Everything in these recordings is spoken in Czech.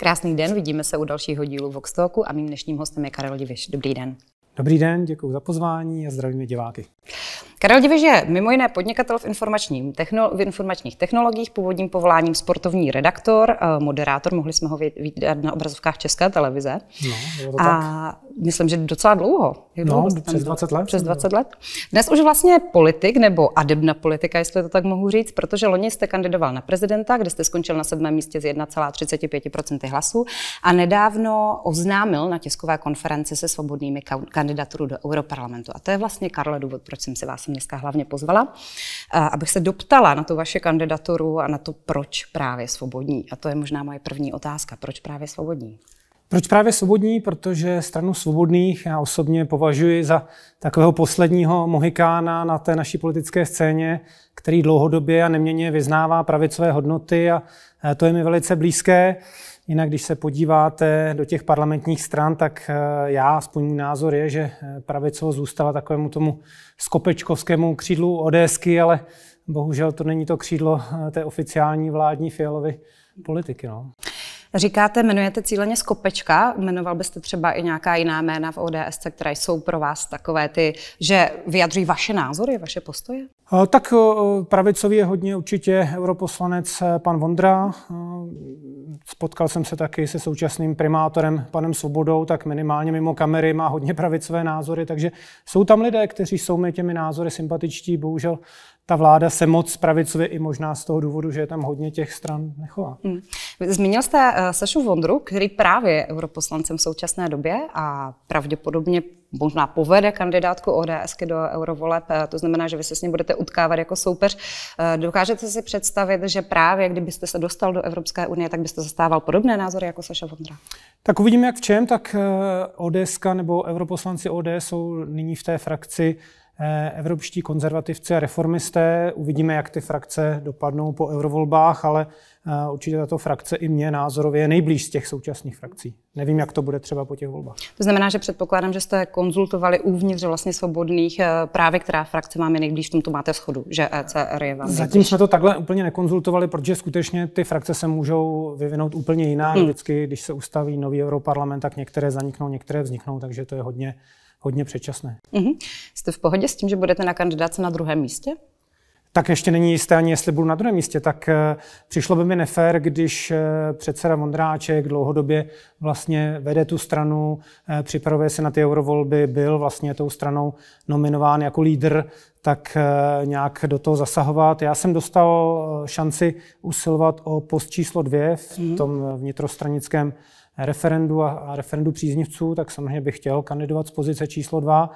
Krásný den, vidíme se u dalšího dílu Talku a mým dnešním hostem je Karel Diviš. Dobrý den. Dobrý den, děkuji za pozvání a zdravíme diváky. Karel Diviž je mimo jiné podnikatel v, informačním techno, v informačních technologiích, původním povoláním sportovní redaktor, eh, moderátor, mohli jsme ho vidět na obrazovkách České televize. No, bylo to A tak. myslím, že docela dlouho. Jak no, dlouho přes 20 let. Přes 20 let. Dnes už vlastně politik nebo adebna politika, jestli to tak mohu říct, protože loni jste kandidoval na prezidenta, kde jste skončil na sedmém místě z 1,35 hlasů a nedávno oznámil na tiskové konferenci se svobodnými kandidaturu do Europarlamentu. A to je vlastně, Karle, důvod, proč jsem si vás jsem dneska hlavně pozvala, eh, abych se doptala na tu vaši kandidaturu a na to, proč právě svobodní. A to je možná moje první otázka. Proč právě svobodní? Proč právě svobodní? Protože stranu svobodných já osobně považuji za takového posledního mohikána na té naší politické scéně, který dlouhodobě a neměně vyznává pravicové hodnoty a eh, to je mi velice blízké. Jinak, když se podíváte do těch parlamentních stran, tak eh, já, aspoň můj názor je, že eh, pravicovo zůstala takovému tomu skopečkovskému křídlu ODSky, ale bohužel to není to křídlo eh, té oficiální vládní fialovy politiky. No. Říkáte, jmenujete cíleně Skopečka, jmenoval byste třeba i nějaká jiná jména v ODS, které jsou pro vás takové ty, že vyjadřují vaše názory, vaše postoje? Tak pravicový je hodně určitě europoslanec e, pan Vondra. E, spotkal jsem se taky se současným primátorem panem Svobodou, tak minimálně mimo kamery má hodně pravicové názory, takže jsou tam lidé, kteří jsou mi těmi názory sympatičtí, bohužel ta vláda se moc pravicově i možná z toho důvodu, že je tam hodně těch stran nechová. Hmm. Zmínil jste uh, Sašu Vondru, který právě je europoslancem v současné době a pravděpodobně možná povede kandidátku ODSky do eurovoleb, eh, to znamená, že vy se s ním budete utkávat jako soupeř. Eh, dokážete si představit, že právě kdybyste se dostal do Evropské unie, tak byste zastával podobné názory jako Saša Vondra? Tak uvidíme, jak v čem, tak ODSka nebo europoslanci ODS jsou nyní v té frakci Eh, evropští konzervativci a reformisté. Uvidíme, jak ty frakce dopadnou po eurovolbách, ale eh, určitě tato frakce i mě názorově je nejblíž z těch současných frakcí. Nevím, jak to bude třeba po těch volbách. To znamená, že předpokládám, že jste konzultovali uvnitř vlastně svobodných eh, právě, která frakce máme nejblíž, v tomto máte schodu, že ECR je vám Zatím jsme to takhle úplně nekonzultovali, protože skutečně ty frakce se můžou vyvinout úplně jiná. Hmm. Vždycky, když se ustaví nový europarlament, tak některé zaniknou, některé vzniknou, takže to je hodně hodně předčasné. Mm-hmm. Jste v pohodě s tím, že budete na kandidáce na druhém místě? tak ještě není jisté ani, jestli budu na druhém místě, tak eh, přišlo by mi nefér, když eh, předseda Vondráček dlouhodobě vlastně vede tu stranu, eh, připravuje se na ty eurovolby, byl vlastně tou stranou nominován jako lídr, tak nějak do toho zasahovat. Já jsem dostal šanci usilovat o post číslo dvě v mhm. tom vnitrostranickém referendu a, referendu příznivců, tak samozřejmě bych chtěl kandidovat z pozice číslo dva,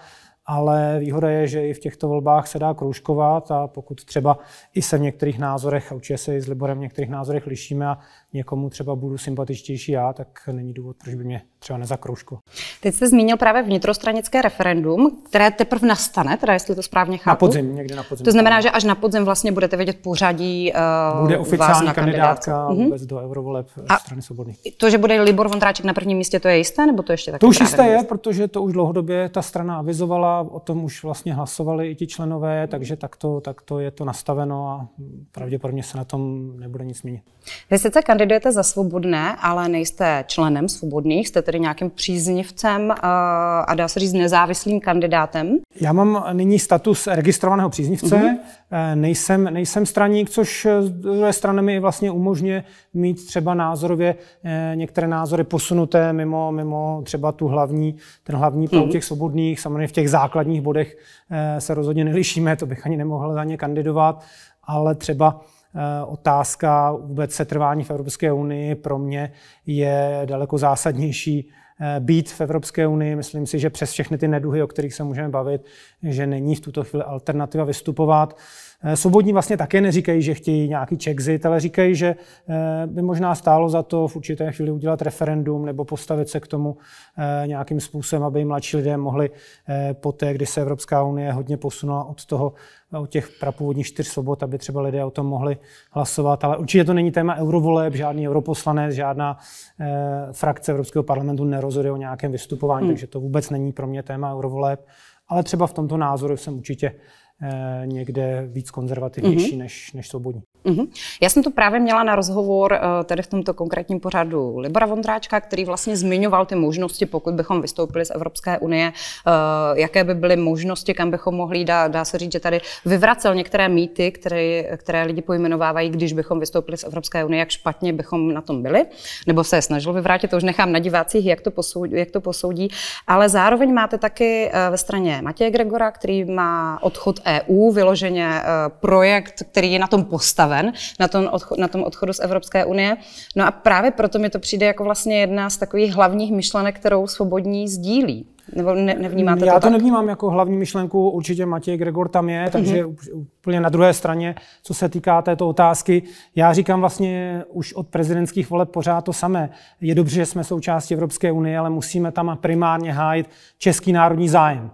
ale výhoda je, že i v těchto volbách se dá kroužkovat a pokud třeba i se v některých názorech, a určitě se i s Liborem v některých názorech lišíme a někomu třeba budu sympatičtější já, tak není důvod, proč by mě třeba nezakroužko. Teď jste zmínil právě vnitrostranické referendum, které teprve nastane, teda jestli to správně chápu. Na podzim, někdy na podzim. To znamená, že až na podzim vlastně budete vědět pořadí uh, Bude oficiální vás kandidátka mm-hmm. vůbec do eurovoleb a strany svobodných. To, že bude Libor Vondráček na prvním místě, to je jisté, nebo to ještě tak? To už jisté je, protože to už dlouhodobě ta strana avizovala, o tom už vlastně hlasovali i ti členové, takže takto, to je to nastaveno a pravděpodobně se na tom nebude nic měnit. Vy sice kandidujete za svobodné, ale nejste členem svobodných, jste tedy nějakým příznivcem eh, a dá se říct nezávislým kandidátem? Já mám nyní status registrovaného příznivce, mm-hmm. nejsem, nejsem straník, což z druhé strany mi vlastně umožňuje mít třeba názorově eh, některé názory posunuté mimo, mimo třeba tu hlavní, ten hlavní mm-hmm. těch svobodných, samozřejmě v těch zá základních bodech eh, se rozhodně nelišíme, to bych ani nemohl za ně kandidovat, ale třeba eh, otázka vůbec setrvání v Evropské unii pro mě je daleko zásadnější eh, být v Evropské unii. Myslím si, že přes všechny ty neduhy, o kterých se můžeme bavit, že není v tuto chvíli alternativa vystupovat. Eh, svobodní vlastně také neříkají, že chtějí nějaký čekzit, ale říkají, že eh, by možná stálo za to v určité chvíli udělat referendum nebo postavit se k tomu eh, nějakým způsobem, aby mladší lidé mohli poté, kdy se Evropská unie hodně posunula od toho, od těch prapůvodních čtyř sobot, aby třeba lidé o tom mohli hlasovat. Ale určitě to není téma eurovoleb, žádný europoslanec, žádná frakce Evropského parlamentu nerozhoduje o nějakém vystupování, hmm. takže to vůbec není pro mě téma eurovoleb. Ale třeba v tomto názoru jsem určitě Eh, někde víc konzervativnější mm-hmm. než, než svobodní. Mm-hmm. Já jsem to právě měla na rozhovor eh, tady v tomto konkrétním pořadu Libora Vondráčka, který vlastně zmiňoval ty možnosti, pokud bychom vystoupili z Evropské unie, eh, jaké by byly možnosti, kam bychom mohli, dá, dá se říct, že tady vyvracel některé mýty, které, které lidi pojmenovávají, když bychom vystoupili z Evropské unie, jak špatně bychom na tom byli, nebo se snažil vyvrátit, to už nechám na divácích, jak to posoudí, jak to posoudí. ale zároveň máte taky ve straně Matěje Gregora, který má odchod EU, vyloženě e, projekt, který je na tom postaven, na tom, odcho- na tom odchodu z Evropské unie. No a právě proto mi to přijde jako vlastně jedna z takových hlavních myšlenek, kterou svobodní sdílí. Nebo ne, nevnímáte to Já to tak? nevnímám jako hlavní myšlenku, určitě Matěj Gregor tam je, takže mm-hmm. úplně na druhé straně, co se týká této otázky, já říkám vlastně už od prezidentských voleb pořád to samé. Je dobře, že jsme součástí Evropské unie, ale musíme tam primárně hájit český národní zájem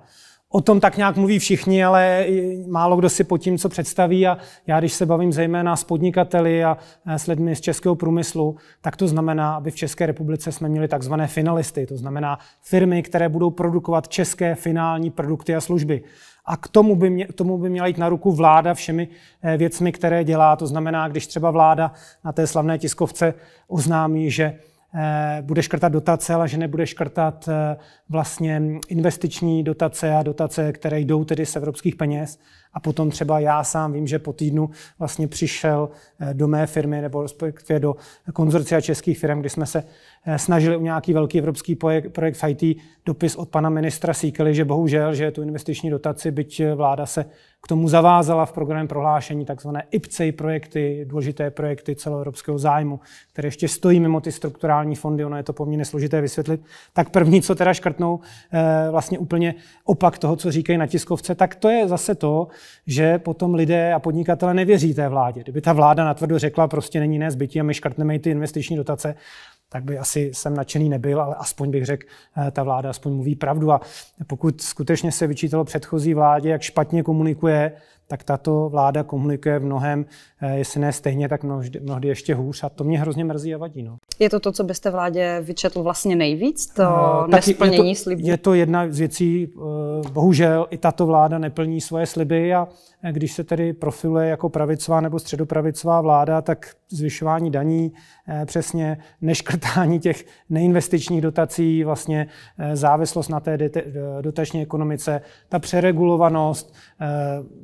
o tom tak nějak mluví všichni, ale málo kdo si po tím, co představí. A já, když se bavím zejména s podnikateli a eh, s lidmi z českého průmyslu, tak to znamená, aby v České republice jsme měli takzvané finalisty, to znamená firmy, které budou produkovat české finální produkty a služby. A k tomu by, mě, tomu by měla jít na ruku vláda všemi eh, věcmi, které dělá. To znamená, když třeba vláda na té slavné tiskovce oznámí, že Eh, bude škrtat dotace, ale že nebude škrtat eh, vlastně investiční dotace a dotace, které jdou tedy z evropských peněz a potom třeba já sám vím, že po týdnu vlastně přišel eh, do mé firmy nebo respektive do konzorcia českých firm, kdy jsme se eh, snažili u nějaký velký evropský projekt, v IT, dopis od pana ministra sýkely, že bohužel, že tu investiční dotaci, byť eh, vláda se k tomu zavázala v programem prohlášení takzvané IPCEI projekty, důležité projekty celoevropského zájmu, které ještě stojí mimo ty strukturální fondy, ono je to poměrně složité vysvětlit, tak první, co teda škrtnou, vlastně úplně opak toho, co říkají na tiskovce, tak to je zase to, že potom lidé a podnikatele nevěří té vládě. Kdyby ta vláda natvrdo řekla, prostě není jiné zbytí a my škrtneme ty investiční dotace, tak by asi jsem nadšený nebyl, ale aspoň bych řekl, eh, ta vláda aspoň mluví pravdu. A pokud skutečně se vyčítalo předchozí vládě, jak špatně komunikuje, tak tato vláda komunikuje v mnohem, eh, jestli ne stejně, tak mnohdy, mnohdy ještě hůř a to mě hrozně mrzí a vadí. No. Je to to, co byste vládě vyčetl vlastně nejvíc, to uh, eh, nesplnění je to, slibů? Je to jedna z věcí, eh, bohužel i tato vláda neplní svoje sliby a když se tedy profiluje jako pravicová nebo středopravicová vláda, tak zvyšování daní, přesně neškrtání těch neinvestičních dotací, vlastně závislost na té dotační ekonomice, ta přeregulovanost,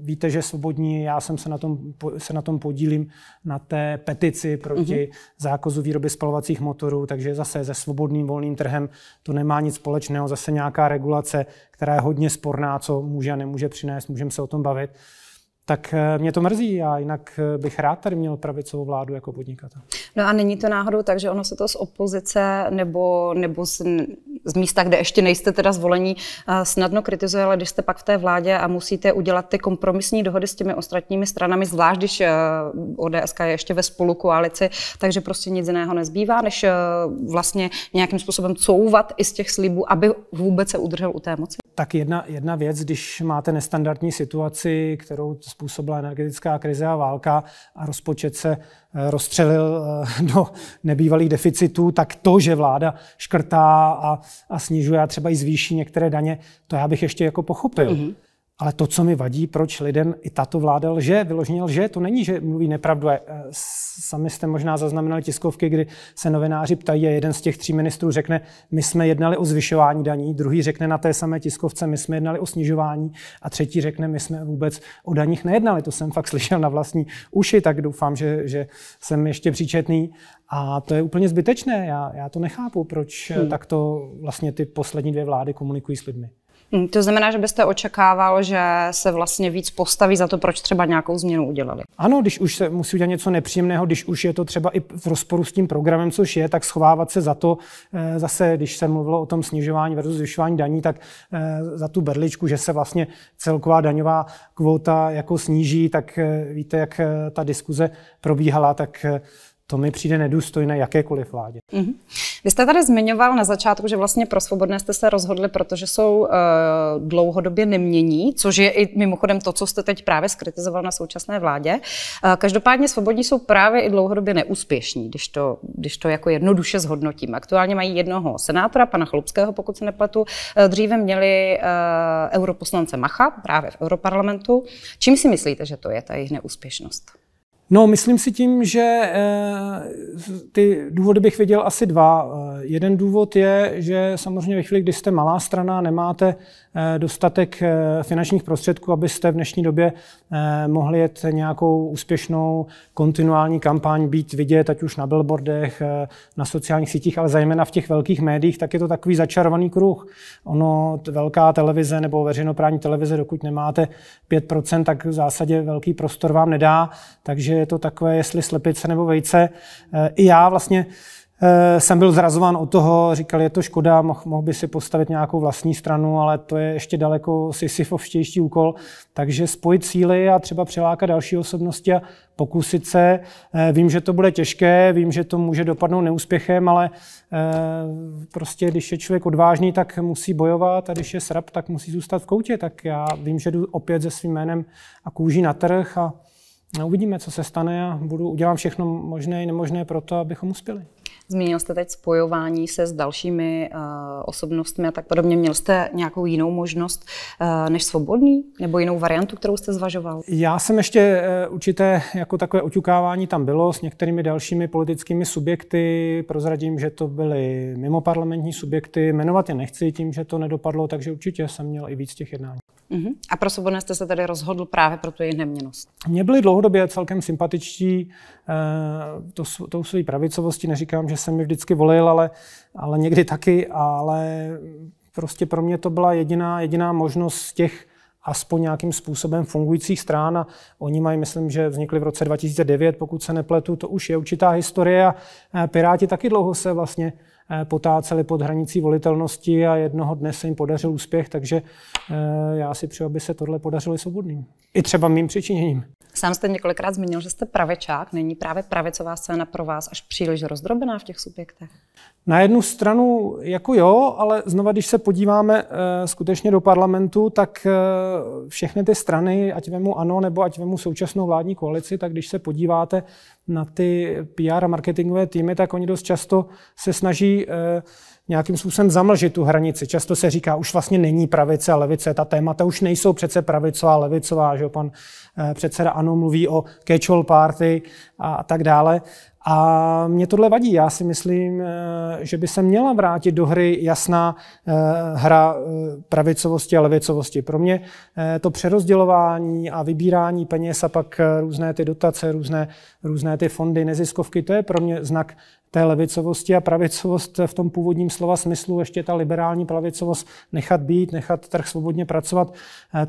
víte, že svobodní, já jsem se na tom, se na tom podílím na té petici proti mm-hmm. zákazu výroby spalovacích motorů, takže zase se svobodným volným trhem to nemá nic společného, zase nějaká regulace, která je hodně sporná, co může a nemůže přinést, můžeme se o tom bavit tak eh, mě to mrzí a jinak eh, bych rád tady měl pravicovou vládu jako podnikatel. No a není to náhodou tak, že ono se to z opozice nebo, nebo z, z místa, kde ještě nejste teda zvolení, eh, snadno kritizuje, ale když jste pak v té vládě a musíte udělat ty kompromisní dohody s těmi ostatními stranami, zvlášť když ODS je ještě ve spolu koalici, takže prostě nic jiného nezbývá, než vlastně nějakým způsobem couvat i z těch slibů, aby vůbec se udržel u té moci tak jedna, jedna věc, když máte nestandardní situaci, kterou způsobila energetická krize a válka a rozpočet se eh, rozstřelil eh, do nebývalých deficitů, tak to, že vláda škrtá a, a snižuje a třeba i zvýší některé daně, to já bych ještě jako pochopil. Mm-hmm. Ale to, co mi vadí, proč lidem i tato vláda lže, vyloženě lže, to není, že mluví nepravdu. Eh, sami jste možná zaznamenali tiskovky, kdy se novináři ptají a jeden z těch tří ministrů řekne, my jsme jednali o zvyšování daní, druhý řekne na té samé tiskovce, my jsme jednali o snižování a třetí řekne, my jsme vůbec o daních nejednali. To jsem fakt slyšel na vlastní uši, tak doufám, že, že jsem ještě příčetný. A to je úplně zbytečné. Já, já to nechápu, proč eh, hmm. takto vlastně ty poslední dvě vlády komunikují s lidmi. Hm, to znamená, že byste očekával, že se vlastně víc postaví za to, proč třeba nějakou změnu udělali. Ano, když už se musí udělat něco nepříjemného, když už je to třeba i v rozporu s tím programem, což je, tak schovávat se za to, eh, zase, když se mluvilo o tom snižování versus zvyšování daní, tak eh, za tu berličku, že se vlastně celková daňová kvóta jako sníží, tak eh, víte, jak ta diskuze probíhala, tak to mi přijde nedůstojné jakékoliv vládě. Mm-hmm. Vy jste tady zmiňoval na začátku, že vlastně pro svobodné jste se rozhodli, protože jsou e, dlouhodobě nemění, což je i mimochodem to, co jste teď právě skritizoval na současné vládě. E, každopádně svobodní jsou právě i dlouhodobě neúspěšní, když to, když to jako jednoduše zhodnotím. Aktuálně mají jednoho senátora, pana Chlubského, pokud se nepletu. E, dříve měli e, europoslance Macha právě v europarlamentu. Čím si myslíte, že to je ta jejich neúspěšnost? No, myslím si tím, že eh, ty důvody bych viděl asi dva. Eh, jeden důvod je, že samozřejmě ve chvíli, kdy jste malá strana, nemáte eh, dostatek finančních prostředků, abyste v dnešní době mohli jet nějakou úspěšnou kontinuální kampaň, být vidět, ať už na billboardech, na sociálních sítích, ale zejména v těch velkých médiích, tak je to takový začarovaný kruh. Ono, velká televize nebo veřejnoprávní televize, dokud nemáte 5%, tak v zásadě velký prostor vám nedá, takže je to takové, jestli slepice nebo vejce. E, I já vlastně e, jsem byl zrazován od toho, říkal, je to škoda, mohl, mohl by si postavit nějakou vlastní stranu, ale to je ještě daleko sisyfovštější úkol. Takže spojit síly a třeba přilákat další osobnosti a pokusit se. E, vím, že to bude těžké, vím, že to může dopadnout neúspěchem, ale prostě když je člověk odvážný, tak musí bojovat a když je srab, tak musí zůstat v koutě. Tak já vím, že jdu opět se svým jménem a kůží na trh a uvidíme, co se stane a budu, udělám všechno možné i nemožné pro to, abychom uspěli. Zmínil jste teď spojování se s dalšími uh, osobnostmi a tak podobně. Měl jste nějakou jinou možnost uh, než svobodný nebo jinou variantu, kterou jste zvažoval? Já jsem ještě uh, určité jako takové oťukávání tam bylo s některými dalšími politickými subjekty. Prozradím, že to byly mimo parlamentní subjekty. Jmenovat je nechci tím, že to nedopadlo, takže určitě jsem měl i víc těch jednání. Uh-huh. A pro Svobodné jste se tedy rozhodl právě pro tu jejich neměnost? Mě byli dlouhodobě celkem sympatičtí eh, to, tou svojí pravicovostí. Neříkám, že jsem mi vždycky volil, ale, ale někdy taky. Ale prostě pro mě to byla jediná, jediná možnost z těch aspoň nějakým způsobem fungujících strán a oni mají, myslím, že vznikly v roce 2009, pokud se nepletu, to už je určitá historie a eh, Piráti taky dlouho se vlastně Eh, potáceli pod hranicí volitelnosti a jednoho dne se jim podařil úspěch, takže eh, já si přeju, aby se tohle podařilo i svobodným. I třeba mým přičiněním. Sám jste několikrát zmínil, že jste pravečák. Není právě pravicová scéna pro vás až příliš rozdrobená v těch subjektech? Na jednu stranu jako jo, ale znova, když se podíváme eh, skutečně do parlamentu, tak všechny ty strany, ať vemu ANO nebo ať vemu současnou vládní koalici, tak když se podíváte, na ty PR a marketingové týmy, tak oni dost často se snaží eh, nějakým způsobem zamlžit tu hranici. Často se říká, už vlastně není pravice a levice, ta témata už nejsou přece pravicová a levicová, že jo? pan eh, předseda ANO mluví o catch party a tak dále. A mě tohle vadí. Já si myslím, eh, že by se měla vrátit do hry jasná eh, hra eh, pravicovosti a levicovosti. Pro mě to přerozdělování a vybírání peněz a pak různé ty dotace, různé, různé ty fondy, neziskovky, to je pro mě znak té levicovosti a pravicovost v tom původním slova smyslu, ještě ta liberální pravicovost nechat být, nechat trh svobodně pracovat.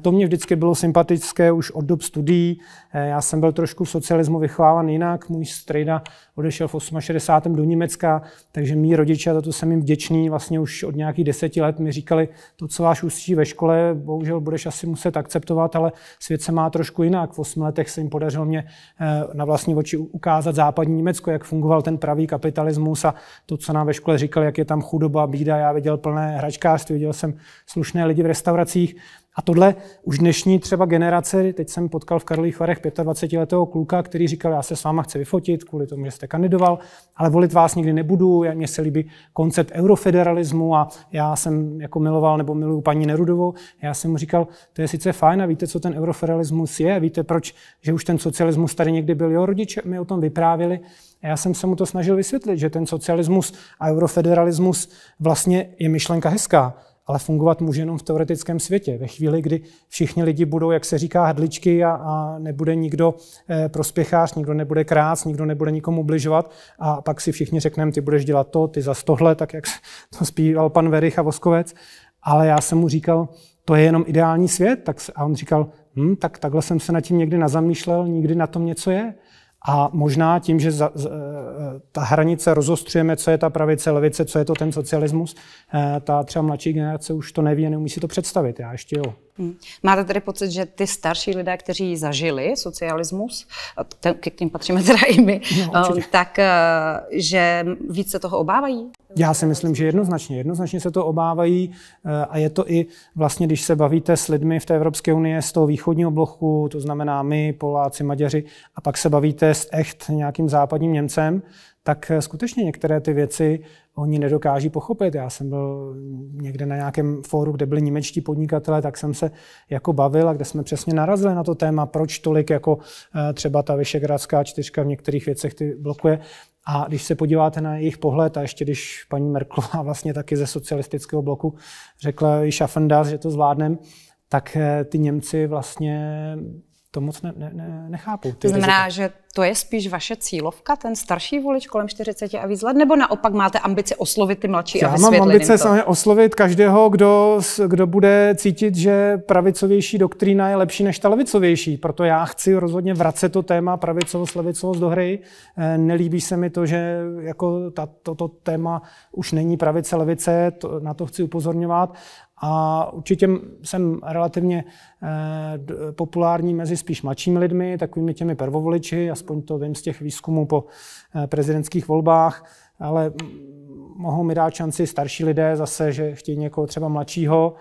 To mě vždycky bylo sympatické už od dob studií. Já jsem byl trošku v socialismu vychováván jinak, můj strejda odešel v 68. do Německa, takže mý rodiče, za to jsem jim vděčný, vlastně už od nějakých deseti let mi říkali, to, co váš ústí ve škole, bohužel budeš asi muset akceptovat, ale svět se má trošku jinak. V osmi letech se jim podařilo mě eh, na vlastní oči ukázat západní Německo, jak fungoval ten pravý kapitalismus a to, co nám ve škole říkali, jak je tam chudoba, bída. Já viděl plné hračkářství, viděl jsem slušné lidi v restauracích, a tohle už dnešní třeba generace, teď jsem potkal v Karlových Varech 25-letého kluka, který říkal, já se s váma chci vyfotit kvůli tomu, že jste kandidoval, ale volit vás nikdy nebudu, mně se líbí koncept eurofederalismu a já jsem jako miloval nebo miluju paní Nerudovou. Já jsem mu říkal, to je sice fajn a víte, co ten eurofederalismus je, víte proč, že už ten socialismus tady někdy byl, jo, rodiče mi o tom vyprávěli, a já jsem se mu to snažil vysvětlit, že ten socialismus a eurofederalismus vlastně je myšlenka hezká, ale fungovat může jenom v teoretickém světě. Ve chvíli, kdy všichni lidi budou, jak se říká, hrdličky a, a nebude nikdo e, prospěchář, nikdo nebude krác, nikdo nebude nikomu ubližovat a pak si všichni řekneme, ty budeš dělat to, ty za tohle, tak jak to zpíval pan Verich a Voskovec. Ale já jsem mu říkal, to je jenom ideální svět. Tak, a on říkal, hm, tak takhle jsem se nad tím někdy nazamýšlel, nikdy na tom něco je. A možná tím, že za, za, ta hranice rozostřujeme, co je ta pravice, levice, co je to ten socialismus, eh, ta třeba mladší generace už to neví a neumí si to představit. Já ještě jo. Hmm. Máte tedy pocit, že ty starší lidé, kteří zažili socialismus, ten, k tím patříme teda i my, no, um, tak uh, že víc se toho obávají? Já si myslím, že jednoznačně. Jednoznačně se to obávají uh, a je to i vlastně, když se bavíte s lidmi v té Evropské unii z toho východního bloku, to znamená my, Poláci, Maďaři, a pak se bavíte s echt nějakým západním Němcem, tak eh, skutečně některé ty věci oni nedokáží pochopit. Já jsem byl někde na nějakém fóru, kde byli němečtí podnikatelé, tak jsem se jako bavil a kde jsme přesně narazili na to téma, proč tolik jako eh, třeba ta Vyšegradská čtyřka v některých věcech ty blokuje. A když se podíváte na jejich pohled, a ještě když paní Merklová vlastně taky ze socialistického bloku řekla i Schaffendas, že to zvládnem, tak eh, ty Němci vlastně to moc ne, ne, ne, nechápu. To znamená, rizika. že to je spíš vaše cílovka, ten starší volič kolem 40 a víc let, nebo naopak máte ambice oslovit ty mladší Já a vysvětlit mám ambice samozřejmě oslovit každého, kdo, kdo bude cítit, že pravicovější doktrína je lepší než ta levicovější. Proto já chci rozhodně vracet to téma pravicovost, levicovost do hry. Eh, nelíbí se mi to, že jako ta, toto téma už není pravice, levice, to, na to chci upozorňovat. A určitě jsem relativně eh, populární mezi spíš mladšími lidmi, takovými těmi prvovoliči, aspoň to vím z těch výzkumů po eh, prezidentských volbách, ale mohou mi dát šanci starší lidé zase, že chtějí někoho třeba mladšího,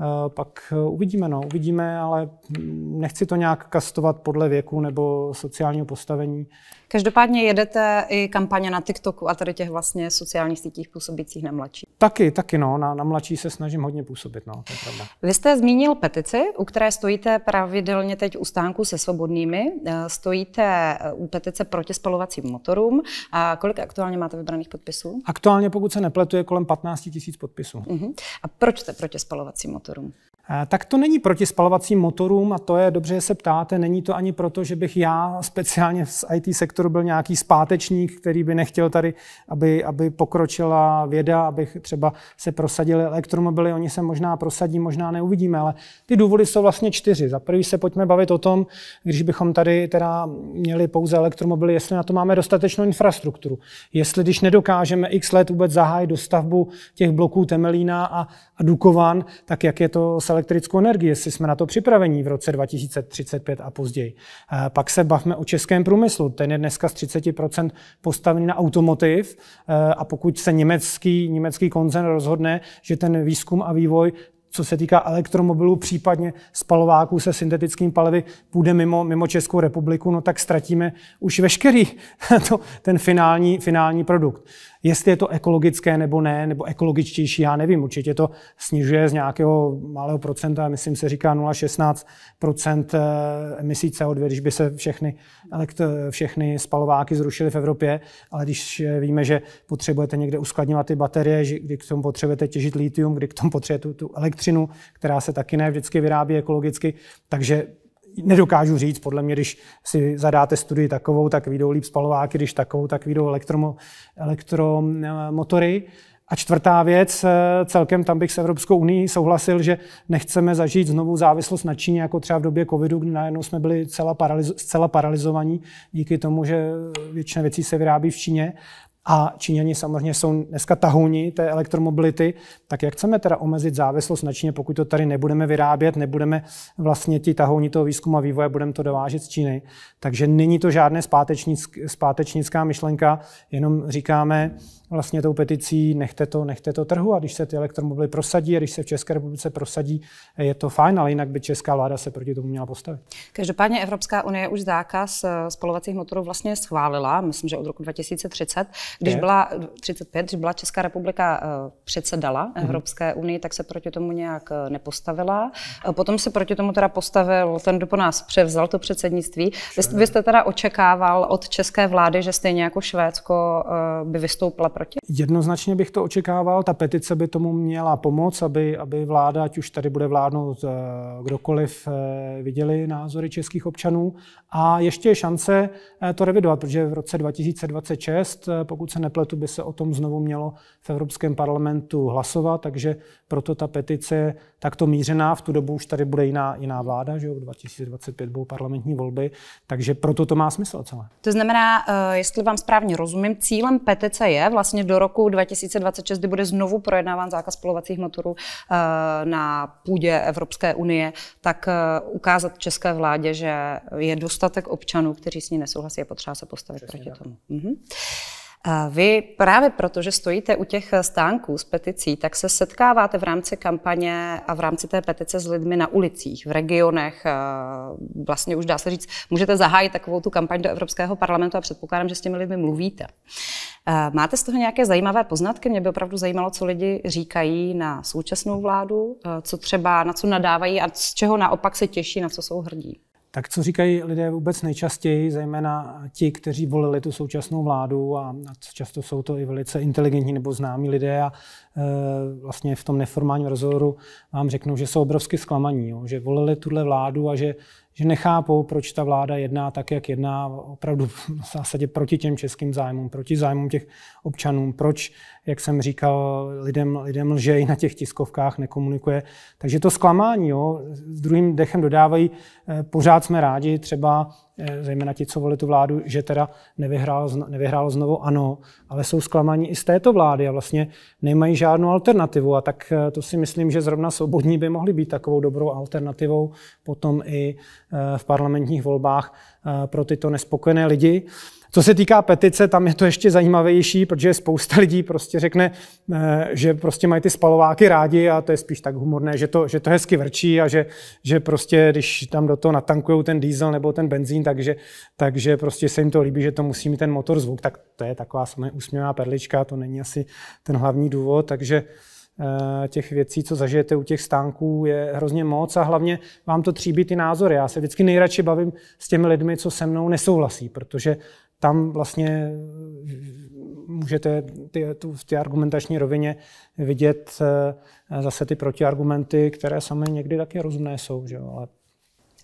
eh, pak eh, uvidíme, no, uvidíme, ale mm, nechci to nějak kastovat podle věku nebo sociálního postavení. Každopádně jedete i kampaně na TikToku a tady těch vlastně sociálních sítích působících na mladší. Taky, taky no, na, na mladší se snažím hodně působit, no, to je pravda. Vy jste zmínil petici, u které stojíte pravidelně teď u stánku se svobodnými. Eh, stojíte eh, u petice proti spalovacím motorům. A kolik aktuálně máte vybraných podpisů? Aktuálně, pokud se nepletuje, kolem 15 tisíc podpisů. Uh-huh. A proč jste proti spalovacím motorům? Eh, tak to není proti spalovacím motorům a to je dobře, že se ptáte. Není to ani proto, že bych já speciálně z IT sektoru byl nějaký zpátečník, který by nechtěl tady, aby, aby pokročila věda, abych třeba se prosadili elektromobily. Oni se možná prosadí, možná neuvidíme, ale ty důvody jsou vlastně čtyři. Za prvý se pojďme bavit o tom, když bychom tady teda měli pouze elektromobily, jestli na to máme dostatečnou infrastrukturu. Jestli když nedokážeme x let vůbec zahájit dostavbu těch bloků Temelína a a Dukovan, tak jak je to s elektrickou energií, jestli jsme na to připravení v roce 2035 a později. Eh, pak se bavme o českém průmyslu. Ten je dneska z 30% postavený na automotiv eh, a pokud se německý, německý koncern rozhodne, že ten výzkum a vývoj co se týká elektromobilů, případně spalováků se syntetickým palivy, půjde mimo, mimo Českou republiku, no tak ztratíme už veškerý to, ten finální, finální produkt. Jestli je to ekologické nebo ne, nebo ekologičtější, já nevím, určitě to snižuje z nějakého malého procenta, myslím se říká 0,16 eh, emisí CO2, když by se všechny, elekt, všechny spalováky zrušily v Evropě, ale když eh, víme, že potřebujete někde uskladňovat ty baterie, že kdy k tomu potřebujete těžit litium, kdy k tomu potřebujete tu, tu elektřinu, která se taky ne vždycky vyrábí ekologicky, takže nedokážu říct, podle mě, když si zadáte studii takovou, tak vyjdou líp spalováky, když takovou, tak vyjdou elektromo, elektromotory. A čtvrtá věc, eh, celkem tam bych s Evropskou unii souhlasil, že nechceme zažít znovu závislost na Číně, jako třeba v době covidu, kdy najednou jsme byli zcela, paralizo- zcela paralizovaní díky tomu, že většina věcí se vyrábí v Číně a Číňani samozřejmě jsou dneska tahouni té elektromobility, tak jak chceme teda omezit závislost na Číně, pokud to tady nebudeme vyrábět, nebudeme vlastně ti tahouni toho výzkumu a vývoje, budeme to dovážet z Číny. Takže není to žádné zpátečnick, zpátečnická myšlenka, jenom říkáme vlastně tou peticí, nechte to, nechte to trhu a když se ty elektromobily prosadí a když se v České republice prosadí, je to fajn, ale jinak by česká vláda se proti tomu měla postavit. Každopádně Evropská unie už zákaz eh, spalovacích motorů vlastně schválila, myslím, že od roku 2030. Když byla 35, když byla Česká republika eh, předsedala mhm. Evropské mm-hmm. unii, tak se proti tomu nějak eh, nepostavila. Eh, potom se proti tomu teda postavil ten, kdo po nás převzal to předsednictví. Vy, vy jste teda očekával od české vlády, že stejně jako Švédsko by vystoupila proti? Jednoznačně bych to očekával. Ta petice by tomu měla pomoct, aby, aby vláda, ať už tady bude vládnout kdokoliv, viděli názory českých občanů. A ještě je šance to revidovat, protože v roce 2026, pokud pokud se nepletu, by se o tom znovu mělo v Evropském parlamentu hlasovat, takže proto ta petice je takto mířená. V tu dobu už tady bude jiná, jiná vláda, že jo, 2025 budou parlamentní volby, takže proto to má smysl celé. To znamená, eh, jestli vám správně rozumím, cílem petice je vlastně do roku 2026, kdy bude znovu projednáván zákaz polovacích motorů eh, na půdě Evropské unie, tak eh, ukázat české vládě, že je dostatek občanů, kteří s ní nesouhlasí, je potřeba se postavit Přesně proti tak. tomu. Mhm. Vy právě proto, že stojíte u těch stánků s peticí, tak se setkáváte v rámci kampaně a v rámci té petice s lidmi na ulicích, v regionech. Vlastně už dá se říct, můžete zahájit takovou tu kampaň do Evropského parlamentu a předpokládám, že s těmi lidmi mluvíte. Máte z toho nějaké zajímavé poznatky? Mě by opravdu zajímalo, co lidi říkají na současnou vládu, co třeba, na co nadávají a z čeho naopak se těší, na co jsou hrdí. Tak co říkají lidé vůbec nejčastěji, zejména ti, kteří volili tu současnou vládu a často jsou to i velice inteligentní nebo známí lidé a e, vlastně v tom neformálním rozhovoru vám řeknou, že jsou obrovsky zklamaní, jo, že volili tuhle vládu a že že nechápou, proč ta vláda jedná tak, jak jedná, opravdu v zásadě proti těm českým zájmům, proti zájmům těch občanů, proč, jak jsem říkal, lidem, lidem i na těch tiskovkách, nekomunikuje. Takže to zklamání, jo, s druhým dechem dodávají, eh, pořád jsme rádi třeba Eh, zejména ti, co volili tu vládu, že teda nevyhrálo nevyhrál znovu ano, ale jsou zklamaní i z této vlády a vlastně nemají žádnou alternativu. A tak eh, to si myslím, že zrovna svobodní by mohli být takovou dobrou alternativou potom i eh, v parlamentních volbách pro tyto nespokojené lidi. Co se týká petice, tam je to ještě zajímavější, protože spousta lidí prostě řekne, eh, že prostě mají ty spalováky rádi a to je spíš tak humorné, že to, že to hezky vrčí a že, že prostě, když tam do toho natankují ten diesel nebo ten benzín, takže, takže prostě se jim to líbí, že to musí mít ten motor zvuk. Tak to je taková samozřejmě úsměvná perlička, to není asi ten hlavní důvod, takže eh, těch věcí, co zažijete u těch stánků, je hrozně moc a hlavně vám to tříbí ty názory. Já se vždycky nejradši bavím s těmi lidmi, co se mnou nesouhlasí, protože tam vlastně eh, můžete ty, tu, v té argumentační rovině vidět eh, zase ty protiargumenty, které sami někdy taky rozumné jsou, že jo? ale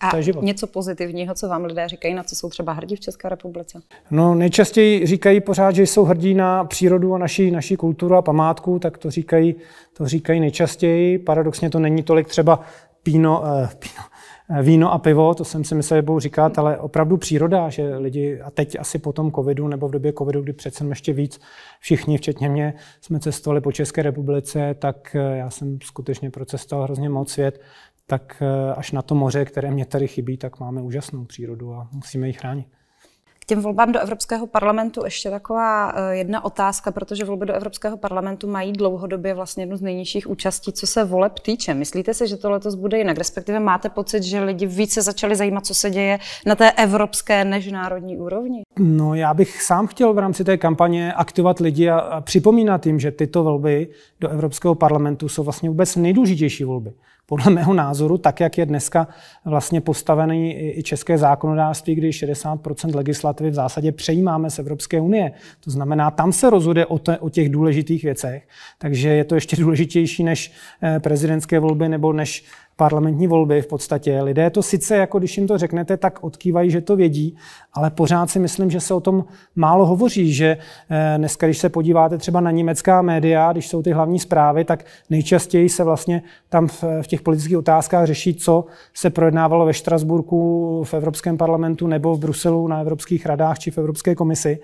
a to je život. něco pozitivního, co vám lidé říkají, na co jsou třeba hrdí v České republice? No, nejčastěji říkají pořád, že jsou hrdí na přírodu a naší, naší kulturu a památku, tak to říkají, to říkají nejčastěji. Paradoxně to není tolik třeba píno, eh, píno Eh, víno a pivo, to jsem si myslel, že budou říkat, ale opravdu příroda, že lidi, a teď asi po tom covidu, nebo v době covidu, kdy přece ještě víc, všichni, včetně mě, jsme cestovali po České republice, tak eh, já jsem skutečně procestoval hrozně moc svět, tak eh, až na to moře, které mě tady chybí, tak máme úžasnou přírodu a musíme ji chránit těm volbám do Evropského parlamentu ještě taková eh, jedna otázka, protože volby do Evropského parlamentu mají dlouhodobě vlastně jednu z nejnižších účastí, co se voleb týče. Myslíte si, že to letos bude jinak? Respektive máte pocit, že lidi více začali zajímat, co se děje na té evropské než národní úrovni? No, já bych sám chtěl v rámci té kampaně aktivovat lidi a, a připomínat jim, že tyto volby do Evropského parlamentu jsou vlastně vůbec nejdůležitější volby podle mého názoru, tak jak je dneska vlastně postavený i české zákonodárství, kdy 60 legislativy v zásadě přejímáme z Evropské unie. To znamená, tam se rozhoduje o, te, o těch důležitých věcech, takže je to ještě důležitější než eh, prezidentské volby nebo než parlamentní volby v podstatě. Lidé to sice, jako když jim to řeknete, tak odkývají, že to vědí, ale pořád si myslím, že se o tom málo hovoří, že eh, dneska, když se podíváte třeba na německá média, když jsou ty hlavní zprávy, tak nejčastěji se vlastně tam v těch politických otázkách řeší, co se projednávalo ve Štrasburku, v Evropském parlamentu nebo v Bruselu na Evropských radách či v Evropské komisi.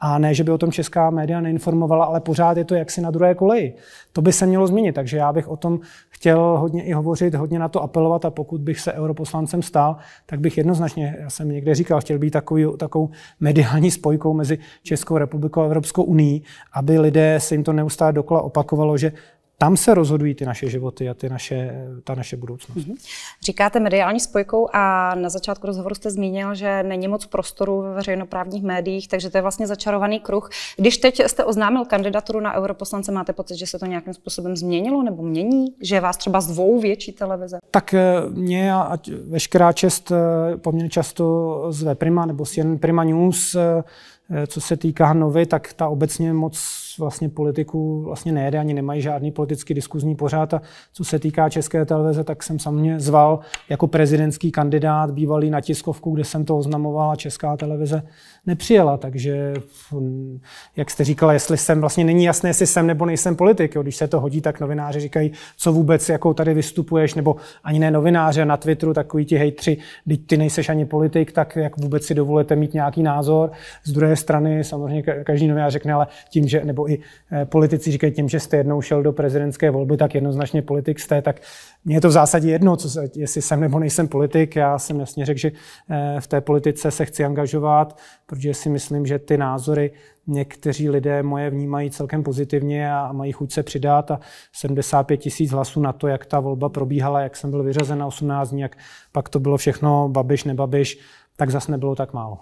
A ne, že by o tom česká média neinformovala, ale pořád je to jaksi na druhé koleji. To by se mělo změnit, takže já bych o tom chtěl hodně i hovořit, hodně na to apelovat a pokud bych se europoslancem stál, tak bych jednoznačně, já jsem někde říkal, chtěl být takový, takovou mediální spojkou mezi Českou republikou a Evropskou unii, aby lidé se jim to neustále dokola opakovalo, že tam se rozhodují ty naše životy a ty naše, ta naše budoucnost. Mm-hmm. Říkáte mediální spojkou a na začátku rozhovoru jste zmínil, že není moc prostoru ve veřejnoprávních médiích, takže to je vlastně začarovaný kruh. Když teď jste oznámil kandidaturu na europoslance, máte pocit, že se to nějakým způsobem změnilo nebo mění? Že vás třeba zvou větší televize? Tak eh, mě a veškerá čest eh, poměrně často zve Prima nebo CNN Prima News eh, Eh, co se týká Novy, tak ta obecně moc vlastně politiku vlastně nejede, ani nemají žádný politický diskuzní pořád. A co se týká České televize, tak jsem samozřejmě zval jako prezidentský kandidát bývalý na tiskovku, kde jsem to oznamoval a Česká televize nepřijela. Takže, hm, jak jste říkala, jestli jsem, vlastně není jasné, jestli jsem nebo nejsem politik. Jo. Když se to hodí, tak novináři říkají, co vůbec, jakou tady vystupuješ, nebo ani ne novináře na Twitteru, takový ti hejtři, když ty nejseš ani politik, tak jak vůbec si dovolete mít nějaký názor. Z druhé strany samozřejmě každý novinář řekne, ale tím, že, nebo i eh, politici říkají tím, že jste jednou šel do prezidentské volby, tak jednoznačně politik jste, tak mně je to v zásadě jedno, co se, jestli jsem nebo nejsem politik. Já jsem jasně řekl, že eh, v té politice se chci angažovat, protože si myslím, že ty názory někteří lidé moje vnímají celkem pozitivně a mají chuť se přidat a 75 tisíc hlasů na to, jak ta volba probíhala, jak jsem byl vyřazen na 18 dní, jak pak to bylo všechno babiš, nebabiš, tak zas nebylo tak málo.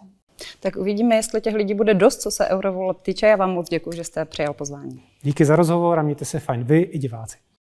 Tak uvidíme, jestli těch lidí bude dost, co se eurovoleb týče. Já vám moc děkuji, že jste přijal pozvání. Díky za rozhovor a mějte se fajn vy i diváci.